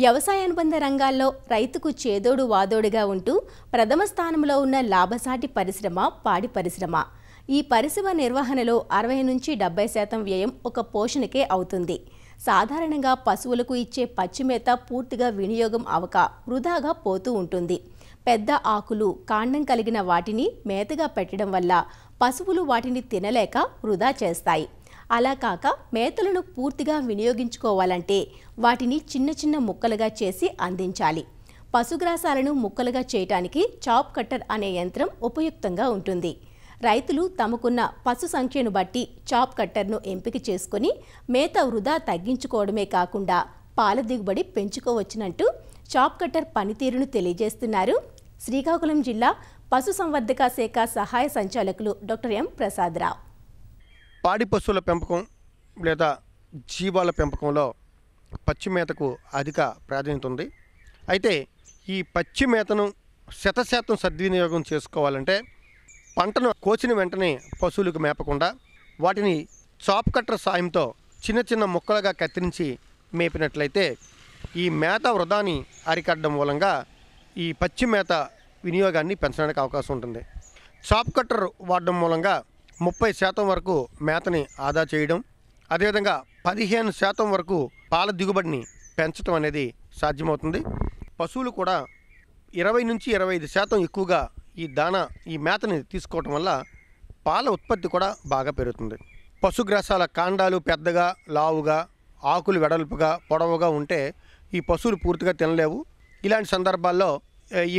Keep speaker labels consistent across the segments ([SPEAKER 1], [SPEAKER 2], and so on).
[SPEAKER 1] వ్యవసాయ అనుబంధ రంగాల్లో రైతుకు చేదోడు వాదోడుగా ఉంటూ ప్రథమ స్థానంలో ఉన్న లాభసాటి పరిశ్రమ పాడి పరిశ్రమ ఈ పరిశ్రమ నిర్వహణలో అరవై నుంచి డెబ్బై శాతం వ్యయం ఒక పోషణకే అవుతుంది సాధారణంగా పశువులకు ఇచ్చే పచ్చిమేత పూర్తిగా వినియోగం అవక వృధాగా పోతూ ఉంటుంది పెద్ద ఆకులు కాండం కలిగిన వాటిని మేతగా పెట్టడం వల్ల పశువులు వాటిని తినలేక వృధా చేస్తాయి అలా కాక మేతలను పూర్తిగా వినియోగించుకోవాలంటే వాటిని చిన్న చిన్న ముక్కలుగా చేసి అందించాలి పశుగ్రాసాలను ముక్కలుగా చేయటానికి చాప్ కట్టర్ అనే యంత్రం ఉపయుక్తంగా ఉంటుంది రైతులు తమకున్న పశు సంఖ్యను బట్టి చాప్ కట్టర్ను ఎంపిక చేసుకుని మేత వృధా తగ్గించుకోవడమే కాకుండా పాల దిగుబడి పెంచుకోవచ్చునంటూ చాప్ కట్టర్ పనితీరును తెలియజేస్తున్నారు శ్రీకాకుళం జిల్లా పశుసంవర్ధక శాఖ సహాయ సంచాలకులు డాక్టర్ ఎం ప్రసాదరావు
[SPEAKER 2] పాడి పశువుల పెంపకం లేదా జీవాల పెంపకంలో పచ్చి మేతకు అధిక ప్రాధాన్యత ఉంది అయితే ఈ పచ్చి మేతను శతశాతం సద్వినియోగం చేసుకోవాలంటే పంటను కోసిన వెంటనే పశువులకు మేపకుండా వాటిని చాప్ కట్టర్ సాయంతో చిన్న చిన్న ముక్కలుగా కత్తిరించి మేపినట్లయితే ఈ మేత వృధాని అరికట్టడం మూలంగా ఈ పచ్చి మేత వినియోగాన్ని పెంచడానికి అవకాశం ఉంటుంది చాప్ కట్టర్ వాడడం మూలంగా ముప్పై శాతం వరకు మేతని ఆదా చేయడం అదేవిధంగా పదిహేను శాతం వరకు పాల దిగుబడిని పెంచడం అనేది సాధ్యమవుతుంది పశువులు కూడా ఇరవై నుంచి ఇరవై ఐదు శాతం ఎక్కువగా ఈ దాణా ఈ మేతని తీసుకోవటం వల్ల పాల ఉత్పత్తి కూడా బాగా పెరుగుతుంది పశుగ్రాసాల కాండాలు పెద్దగా లావుగా ఆకులు వెడల్పుగా పొడవుగా ఉంటే ఈ పశువులు పూర్తిగా తినలేవు ఇలాంటి సందర్భాల్లో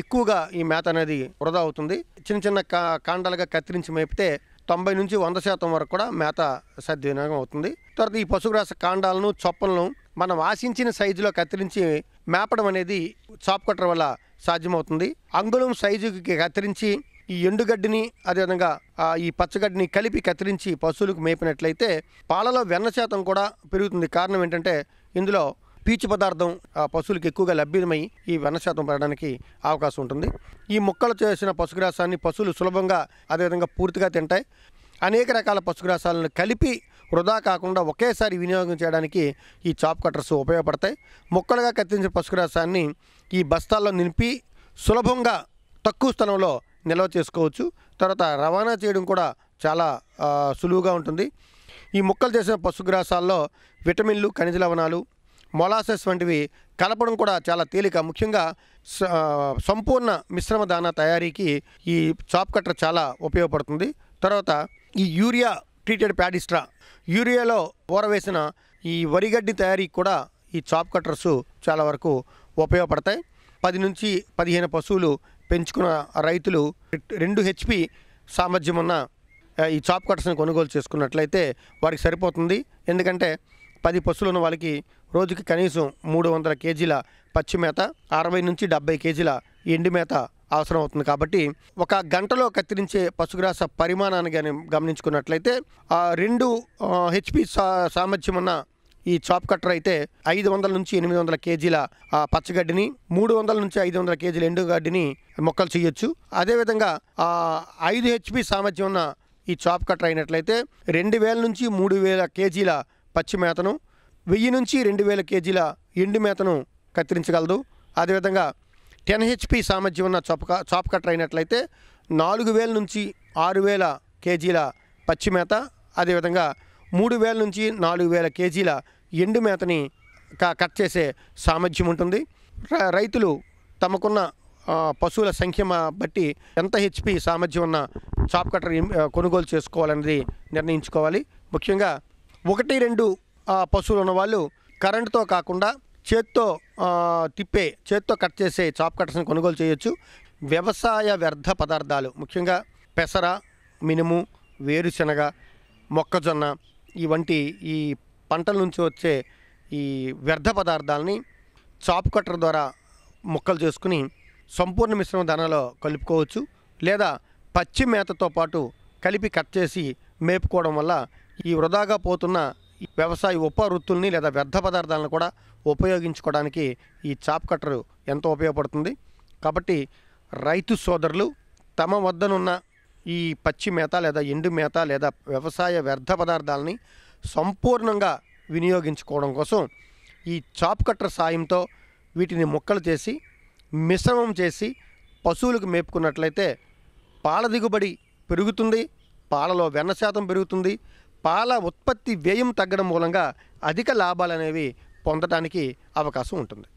[SPEAKER 2] ఎక్కువగా ఈ మేత అనేది వృధా అవుతుంది చిన్న చిన్న కా కాండాలుగా కత్తిరించి మేపితే తొంభై నుంచి వంద శాతం వరకు కూడా మేత సద్వినియోగం అవుతుంది తర్వాత ఈ పశుగ్రాస కాండాలను చొప్పలను మనం ఆశించిన సైజులో కత్తిరించి మేపడం అనేది చాప్ కట్టర్ వల్ల సాధ్యమవుతుంది అంగుళం సైజుకి కత్తిరించి ఈ ఎండుగడ్డిని అదేవిధంగా ఈ పచ్చగడ్డిని కలిపి కత్తిరించి పశువులకు మేపినట్లయితే పాలలో వెన్న శాతం కూడా పెరుగుతుంది కారణం ఏంటంటే ఇందులో పీచు పదార్థం పశువులకు ఎక్కువగా లభ్యమై ఈ శాతం పడడానికి అవకాశం ఉంటుంది ఈ మొక్కలు చేసిన పశుగ్రాసాన్ని పశువులు సులభంగా అదేవిధంగా పూర్తిగా తింటాయి అనేక రకాల పశుగ్రాసాలను కలిపి వృధా కాకుండా ఒకేసారి వినియోగం చేయడానికి ఈ చాప్ కట్టర్స్ ఉపయోగపడతాయి మొక్కలుగా కత్తిరించిన పశుగ్రాసాన్ని ఈ బస్తాల్లో నింపి సులభంగా తక్కువ స్థలంలో నిల్వ చేసుకోవచ్చు తర్వాత రవాణా చేయడం కూడా చాలా సులువుగా ఉంటుంది ఈ మొక్కలు చేసిన పశుగ్రాసాల్లో విటమిన్లు ఖనిజ లవణాలు మొలాసెస్ వంటివి కలపడం కూడా చాలా తేలిక ముఖ్యంగా సంపూర్ణ మిశ్రమ దాన తయారీకి ఈ చాప్ కట్టర్ చాలా ఉపయోగపడుతుంది తర్వాత ఈ యూరియా ట్రీటెడ్ ప్యాడిస్ట్రా యూరియాలో ఊరవేసిన ఈ వరిగడ్డి తయారీకి కూడా ఈ చాప్ కట్టర్స్ చాలా వరకు ఉపయోగపడతాయి పది నుంచి పదిహేను పశువులు పెంచుకున్న రైతులు రెండు హెచ్పి సామర్థ్యం ఉన్న ఈ చాప్ కట్టర్స్ని కొనుగోలు చేసుకున్నట్లయితే వారికి సరిపోతుంది ఎందుకంటే పది పశువులు ఉన్న వాళ్ళకి రోజుకి కనీసం మూడు వందల కేజీల పచ్చి మేత అరవై నుంచి డెబ్బై కేజీల ఎండి మేత అవసరం అవుతుంది కాబట్టి ఒక గంటలో కత్తిరించే పశుగ్రాస పరిమాణాన్ని కానీ గమనించుకున్నట్లయితే రెండు హెచ్పి సా సామర్థ్యం ఉన్న ఈ చాప్ కట్టర్ అయితే ఐదు వందల నుంచి ఎనిమిది వందల కేజీల పచ్చగడ్డిని మూడు వందల నుంచి ఐదు వందల కేజీల ఎండుగడ్డిని మొక్కలు చేయొచ్చు అదేవిధంగా ఐదు హెచ్పి సామర్థ్యం ఉన్న ఈ చాప్ కట్టర్ అయినట్లయితే రెండు వేల నుంచి మూడు వేల కేజీల పచ్చి మేతను వెయ్యి నుంచి రెండు వేల కేజీల ఎండు మేతను కత్తిరించగలదు అదేవిధంగా టెన్ హెచ్పి సామర్థ్యం ఉన్న చొపక చాప్ కట్టర్ అయినట్లయితే నాలుగు వేల నుంచి ఆరు వేల కేజీల పచ్చి మేత అదేవిధంగా మూడు వేల నుంచి నాలుగు వేల కేజీల ఎండు మేతని కట్ చేసే సామర్థ్యం ఉంటుంది రైతులు తమకున్న పశువుల సంఖ్య బట్టి ఎంత హెచ్పి సామర్థ్యం ఉన్న చాప్ కట్టర్ కొనుగోలు చేసుకోవాలన్నది నిర్ణయించుకోవాలి ముఖ్యంగా ఒకటి రెండు పశువులు ఉన్న వాళ్ళు కరెంటుతో కాకుండా చేత్తో తిప్పే చేత్తో కట్ చేసే చాప్ కట్టర్స్ని కొనుగోలు చేయొచ్చు వ్యవసాయ వ్యర్థ పదార్థాలు ముఖ్యంగా పెసర మినుము వేరుశనగ మొక్కజొన్న ఇవంటి ఈ పంటల నుంచి వచ్చే ఈ వ్యర్థ పదార్థాలని చాప్ కట్టర్ ద్వారా ముక్కలు చేసుకుని సంపూర్ణ మిశ్రమ ధనలో కలుపుకోవచ్చు లేదా పచ్చి మేతతో పాటు కలిపి కట్ చేసి మేపుకోవడం వల్ల ఈ వృధాగా పోతున్న వ్యవసాయ ఉపవృత్తుల్ని లేదా వ్యర్థ పదార్థాలను కూడా ఉపయోగించుకోవడానికి ఈ చాప్ కట్టరు ఎంతో ఉపయోగపడుతుంది కాబట్టి రైతు సోదరులు తమ వద్దనున్న ఈ పచ్చి మేత లేదా ఎండు మేత లేదా వ్యవసాయ వ్యర్థ పదార్థాలని సంపూర్ణంగా వినియోగించుకోవడం కోసం ఈ చాప్ కట్టర్ సాయంతో వీటిని ముక్కలు చేసి మిశ్రమం చేసి పశువులకు మేపుకున్నట్లయితే పాల దిగుబడి పెరుగుతుంది పాలలో వెన్న శాతం పెరుగుతుంది పాల ఉత్పత్తి వ్యయం తగ్గడం మూలంగా అధిక లాభాలు అనేవి పొందడానికి అవకాశం ఉంటుంది